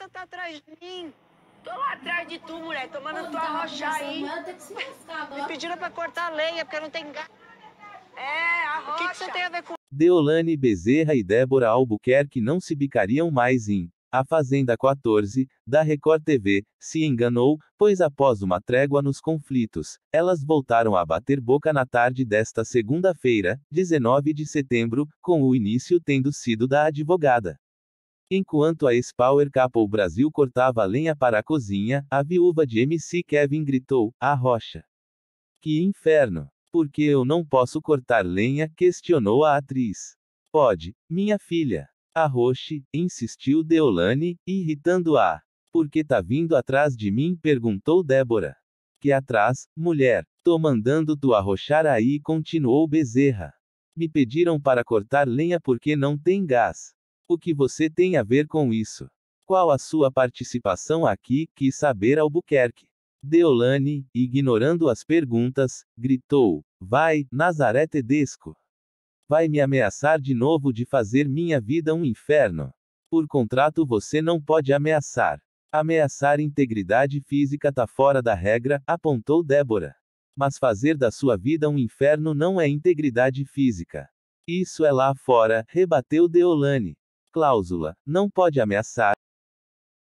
você tá atrás de mim? Tô lá atrás de tu, mulher, tomando tua então, rocha aí. Me pediram pra cortar a lenha, porque não tem gato. É, a rocha. O que, que você tem a ver com... Deolane Bezerra e Débora Albuquerque não se bicariam mais em A Fazenda 14, da Record TV, se enganou, pois após uma trégua nos conflitos, elas voltaram a bater boca na tarde desta segunda-feira, 19 de setembro, com o início tendo sido da advogada. Enquanto a ex Capo Brasil cortava lenha para a cozinha, a viúva de MC Kevin gritou, a rocha. Que inferno! Por que eu não posso cortar lenha? questionou a atriz. Pode, minha filha. A insistiu Deolane, irritando-a. Por que tá vindo atrás de mim? perguntou Débora. Que atrás, mulher? Tô mandando tu arrochar aí, continuou Bezerra. Me pediram para cortar lenha porque não tem gás. O que você tem a ver com isso? Qual a sua participação aqui? Quis saber Albuquerque. Deolane, ignorando as perguntas, gritou: Vai, Nazaré Tedesco. Vai me ameaçar de novo de fazer minha vida um inferno. Por contrato você não pode ameaçar. Ameaçar integridade física tá fora da regra, apontou Débora. Mas fazer da sua vida um inferno não é integridade física. Isso é lá fora, rebateu Deolane. Cláusula: não pode ameaçar,